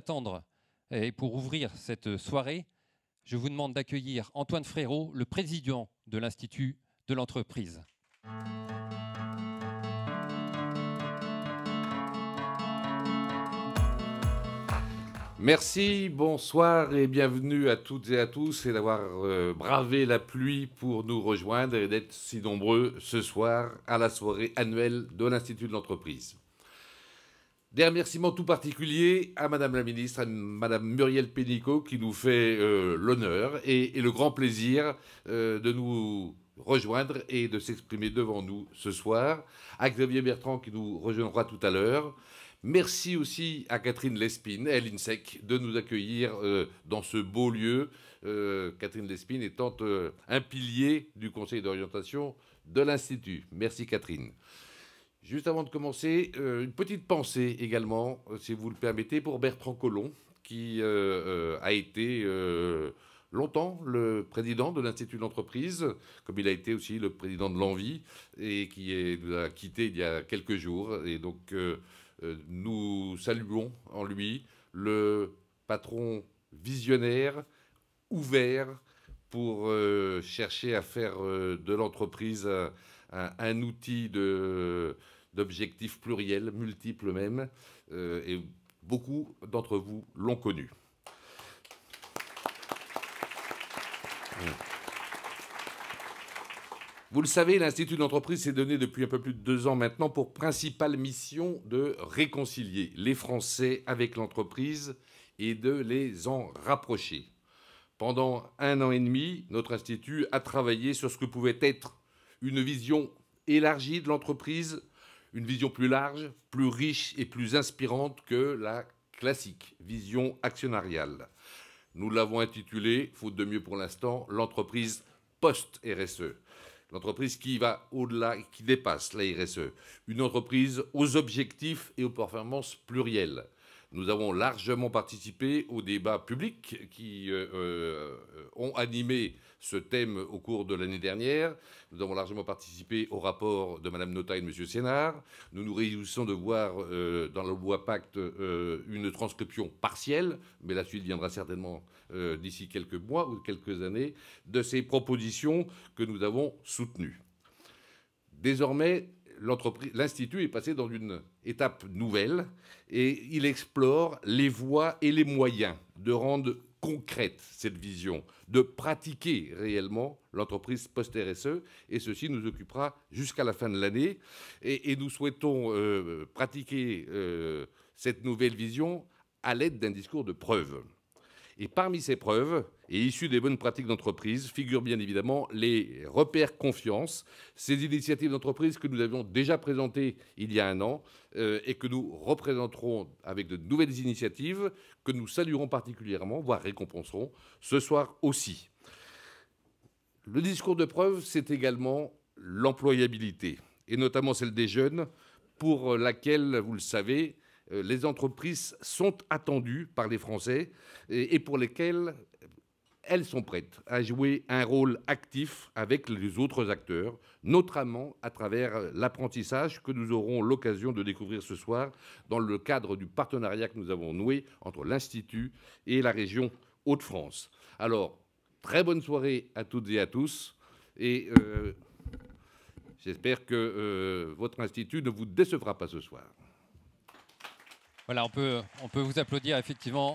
attendre euh, et pour ouvrir cette soirée, je vous demande d'accueillir Antoine Frérot, le président de l'Institut de l'entreprise. Merci, bonsoir et bienvenue à toutes et à tous et d'avoir euh, bravé la pluie pour nous rejoindre et d'être si nombreux ce soir à la soirée annuelle de l'Institut de l'entreprise. Des remerciements tout particuliers à Madame la Ministre, à Madame Muriel Pénicaud, qui nous fait euh, l'honneur et, le grand plaisir euh, de nous rejoindre et de s'exprimer devant nous ce soir. À Xavier Bertrand, qui nous rejoindra tout à l'heure. Merci aussi à Catherine Lespine et à l'INSEC de nous accueillir euh, dans ce beau lieu. Catherine Lespine étant un pilier du conseil d'orientation de l'Institut. Merci Catherine. Juste avant de commencer, euh, une petite pensée également, euh, si vous le permettez, pour Bertrand Collomb, qui euh, a été longtemps le président de l'Institut d'entreprise, comme il a été aussi le président de l'Envie, et qui nous a quitté il y a quelques jours. Et donc, nous saluons en lui le patron visionnaire, ouvert, pour euh, chercher à faire euh, de l'entreprise un, outil d'objectifs pluriels, multiples même, euh, et beaucoup d'entre vous l'ont connu. Vous le savez, l'Institut d'entreprise s'est donné depuis un peu plus de deux ans maintenant pour principale mission de réconcilier les Français avec l'entreprise et de les en rapprocher. Pendant un an et demi, notre institut a travaillé sur ce que pouvait être une vision élargie de l'entreprise, une vision plus large, plus riche et plus inspirante que la classique vision actionnariale. Nous l'avons intitulée, faute de mieux pour l'instant, l'entreprise post-RSE. L'entreprise qui va au-delà qui dépasse la RSE. Une entreprise aux objectifs et aux performances plurielles. Nous avons largement participé aux débats publics qui euh, euh, ont animé ce thème au cours de l'année dernière. Nous avons largement participé au rapport de Mme Nota et de M. Sénard. Nous nous réjouissons de voir euh, dans le loi Pacte une transcription partielle, mais la suite viendra certainement d'ici quelques mois ou quelques années, de ces propositions que nous avons soutenues. Désormais, l'institut est passé dans une étape nouvelle et il explore les voies et les moyens de rendre concrète cette vision, de pratiquer réellement l'entreprise post-RSE, et ceci nous occupera jusqu'à la fin de l'année. Et, nous souhaitons euh, pratiquer euh, cette nouvelle vision à l'aide d'un discours de preuve. Et parmi ces preuves, et issues des bonnes pratiques d'entreprise, figurent bien évidemment les repères confiance, ces initiatives d'entreprise que nous avions déjà présentées il y a un an euh, et que nous représenterons avec de nouvelles initiatives que nous saluerons particulièrement, voire récompenserons ce soir aussi. Le discours de preuve, c'est également l'employabilité, et notamment celle des jeunes, pour laquelle, vous le savez, euh, les entreprises sont attendues par les Français et, pour lesquelles elles sont prêtes à jouer un rôle actif avec les autres acteurs, notamment à travers l'apprentissage que nous aurons l'occasion de découvrir ce soir dans le cadre du partenariat que nous avons noué entre l'Institut et la région Hauts-de-France. Alors, très bonne soirée à toutes et à tous et euh, j'espère que euh, votre Institut ne vous décevra pas ce soir. Voilà, on peut, on peut vous applaudir effectivement.